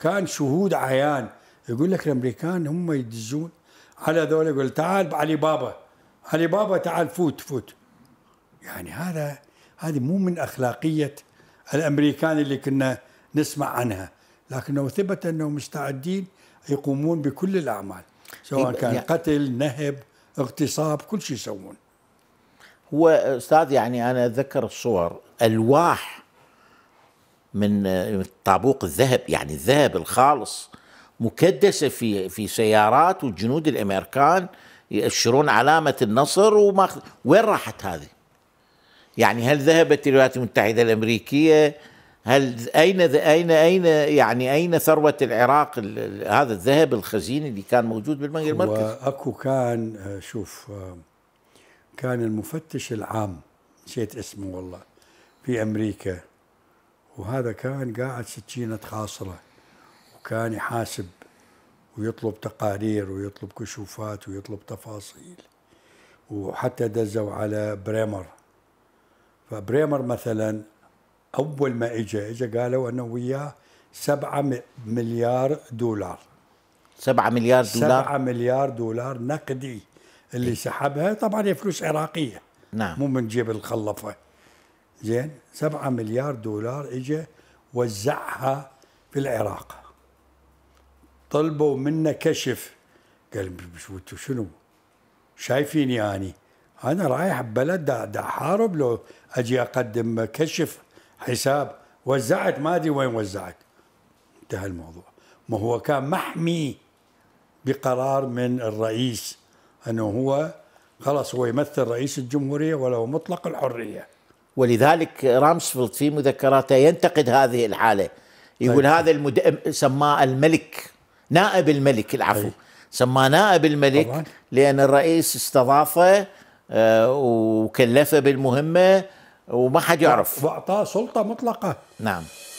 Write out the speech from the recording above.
كان شهود عيان يقول لك الامريكان هم يدزون على ذولا يقول تعال علي بابا علي بابا تعال فوت فوت يعني هذا هذه مو من اخلاقيه الامريكان اللي كنا نسمع عنها لكنه ثبت انهم مستعدين يقومون بكل الاعمال سواء إيه، كان قتل نهب اغتصاب كل شيء يسوون هو استاذ يعني انا اتذكر الصور الواح من آه، الطابوق الذهب يعني الذهب الخالص مكدسه في في سيارات والجنود الامريكان يأشرون علامه النصر وما وين راحت هذه؟ يعني هل ذهبت الولايات المتحده الامريكيه؟ هل اين اين اين يعني اين ثروه العراق هذا الذهب الخزين اللي كان موجود بالبنك المركزي؟ اكو كان آه، شوف آه، كان المفتش العام نسيت اسمه والله في امريكا وهذا كان قاعد سكينة خاصرة وكان يحاسب ويطلب تقارير ويطلب كشوفات ويطلب تفاصيل وحتى دزوا على بريمر فبريمر مثلا أول ما إجا إجا قالوا أنه وياه سبعة مليار دولار سبعة مليار دولار سبعة مليار دولار نقدي اللي سحبها طبعا هي فلوس عراقية نعم مو من جيب الخلفة زين 7 مليار دولار اجى وزعها في العراق طلبوا منا كشف قال انتم شنو شايفيني يعني انا رايح ببلد دا, احارب حارب لو اجي اقدم كشف حساب وزعت ما ادري وين وزعت انتهى الموضوع ما هو كان محمي بقرار من الرئيس انه هو خلاص هو يمثل رئيس الجمهوريه وله مطلق الحريه ولذلك رامسفيلد في مذكراته ينتقد هذه الحاله يقول طيب. هذا المد... سماه الملك نائب الملك العفو طيب. سماه نائب الملك لان الرئيس استضافه آه، وكلفه بالمهمه وما حد يعرف واعطاه سلطه مطلقه نعم